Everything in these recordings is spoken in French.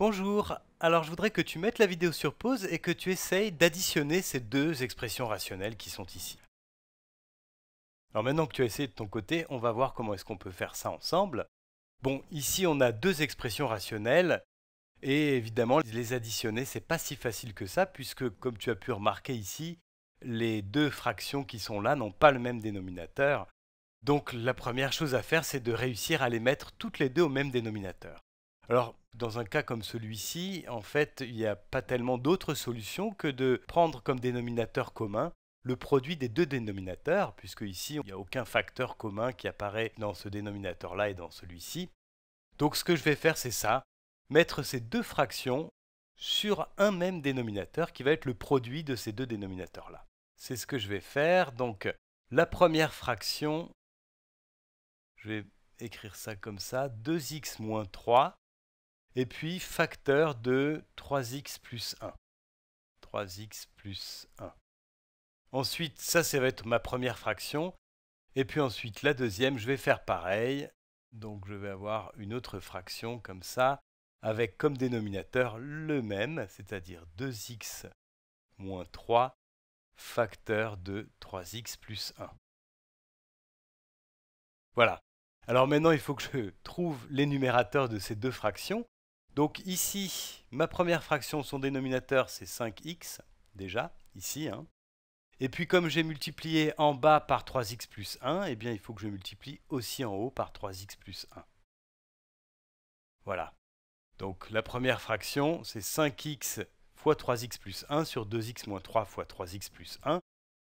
Bonjour, alors je voudrais que tu mettes la vidéo sur pause et que tu essayes d'additionner ces deux expressions rationnelles qui sont ici. Alors maintenant que tu as essayé de ton côté, on va voir comment est-ce qu'on peut faire ça ensemble. Bon, ici on a deux expressions rationnelles et évidemment les additionner c'est pas si facile que ça puisque comme tu as pu remarquer ici, les deux fractions qui sont là n'ont pas le même dénominateur. Donc la première chose à faire c'est de réussir à les mettre toutes les deux au même dénominateur. Alors, dans un cas comme celui-ci, en fait, il n'y a pas tellement d'autre solution que de prendre comme dénominateur commun le produit des deux dénominateurs, puisque ici, il n'y a aucun facteur commun qui apparaît dans ce dénominateur-là et dans celui-ci. Donc ce que je vais faire, c'est ça, mettre ces deux fractions sur un même dénominateur qui va être le produit de ces deux dénominateurs-là. C'est ce que je vais faire. Donc la première fraction, je vais écrire ça comme ça, 2x moins 3 et puis facteur de 3x plus 1. 3x plus 1. Ensuite, ça, ça va être ma première fraction. Et puis ensuite, la deuxième, je vais faire pareil. Donc je vais avoir une autre fraction comme ça, avec comme dénominateur le même, c'est-à-dire 2x moins 3, facteur de 3x plus 1. Voilà. Alors maintenant, il faut que je trouve les numérateurs de ces deux fractions. Donc ici, ma première fraction, son dénominateur, c'est 5x, déjà, ici. Hein. Et puis comme j'ai multiplié en bas par 3x plus 1, eh bien il faut que je multiplie aussi en haut par 3x plus 1. Voilà. Donc la première fraction, c'est 5x fois 3x plus 1 sur 2x moins 3 fois 3x plus 1.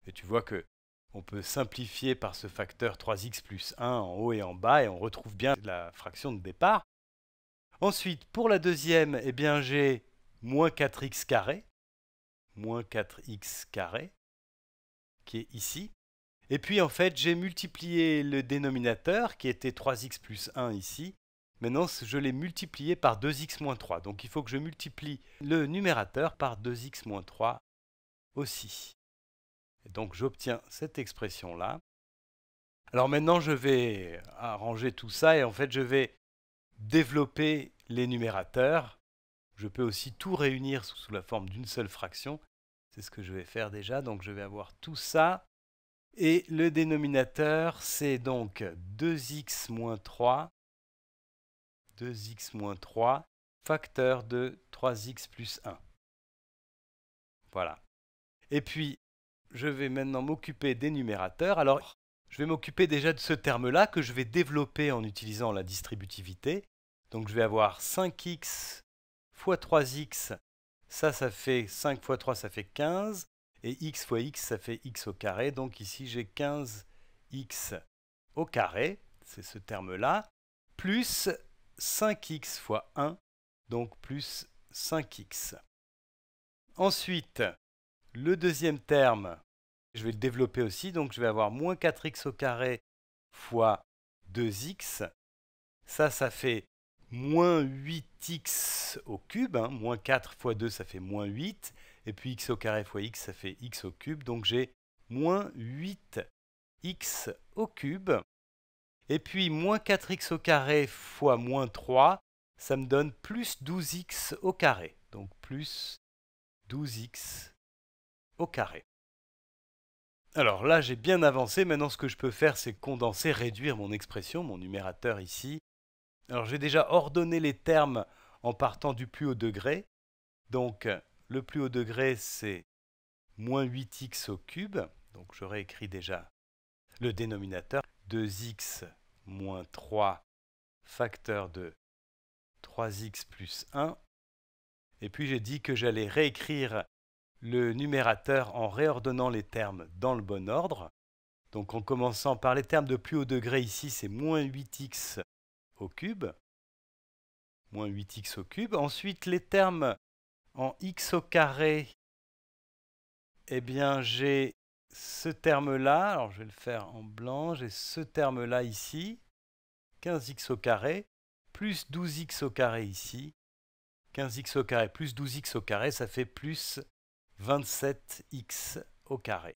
Et tu vois qu'on peut simplifier par ce facteur 3x plus 1 en haut et en bas et on retrouve bien la fraction de départ. Ensuite, pour la deuxième, eh bien, j'ai moins 4x carré, 4x qui est ici. Et puis, en fait, j'ai multiplié le dénominateur, qui était 3x plus 1 ici. Maintenant, je l'ai multiplié par 2x moins 3. Donc, il faut que je multiplie le numérateur par 2x moins 3 aussi. donc, j'obtiens cette expression-là. Alors maintenant, je vais arranger tout ça et en fait, je vais développer les numérateurs. Je peux aussi tout réunir sous la forme d'une seule fraction. C'est ce que je vais faire déjà. Donc je vais avoir tout ça. Et le dénominateur, c'est donc 2x moins 3, 2x moins 3, facteur de 3x plus 1. Voilà. Et puis, je vais maintenant m'occuper des numérateurs. Alors, je vais m'occuper déjà de ce terme-là que je vais développer en utilisant la distributivité. Donc je vais avoir 5x fois 3x, ça ça fait 5 fois 3 ça fait 15, et x fois x ça fait x au carré, donc ici j'ai 15x au carré, c'est ce terme-là, plus 5x fois 1, donc plus 5x. Ensuite, le deuxième terme, je vais le développer aussi, donc je vais avoir moins 4x au carré fois 2x. Ça, ça fait moins 8x au cube, hein. moins 4 fois 2, ça fait moins 8, et puis x au carré fois x, ça fait x au cube, donc j'ai moins 8x au cube, et puis moins 4x au carré fois moins 3, ça me donne plus 12x au carré, donc plus 12x au carré. Alors là, j'ai bien avancé. Maintenant, ce que je peux faire, c'est condenser, réduire mon expression, mon numérateur ici. Alors, j'ai déjà ordonné les termes en partant du plus haut degré. Donc, le plus haut degré, c'est moins 8x au cube. Donc, j'aurais écrit déjà le dénominateur 2x moins 3 facteur de 3x plus 1. Et puis j'ai dit que j'allais réécrire le numérateur en réordonnant les termes dans le bon ordre. Donc en commençant par les termes de plus haut degré ici, c'est moins 8x au cube. 8x au cube. Ensuite, les termes en x au carré, eh bien j'ai ce terme-là, alors je vais le faire en blanc, j'ai ce terme-là ici, 15x au carré, plus 12x au carré ici, 15x au carré plus 12x au carré, ça fait plus 27x au carré.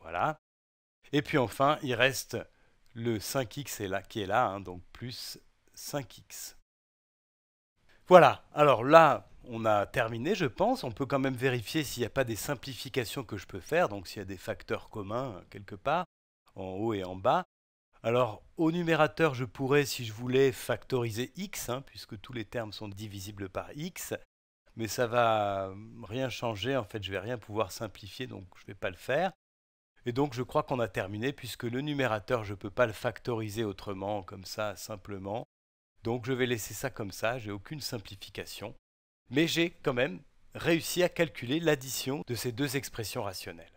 Voilà. Et puis enfin, il reste le 5x qui est là, hein, donc plus 5x. Voilà, alors là, on a terminé, je pense. On peut quand même vérifier s'il n'y a pas des simplifications que je peux faire, donc s'il y a des facteurs communs euh, quelque part, en haut et en bas. Alors, au numérateur, je pourrais, si je voulais, factoriser x, hein, puisque tous les termes sont divisibles par x mais ça va rien changer. En fait, je vais rien pouvoir simplifier, donc je ne vais pas le faire. Et donc, je crois qu'on a terminé, puisque le numérateur, je ne peux pas le factoriser autrement, comme ça, simplement. Donc, je vais laisser ça comme ça, n'ai aucune simplification. Mais j'ai quand même réussi à calculer l'addition de ces deux expressions rationnelles.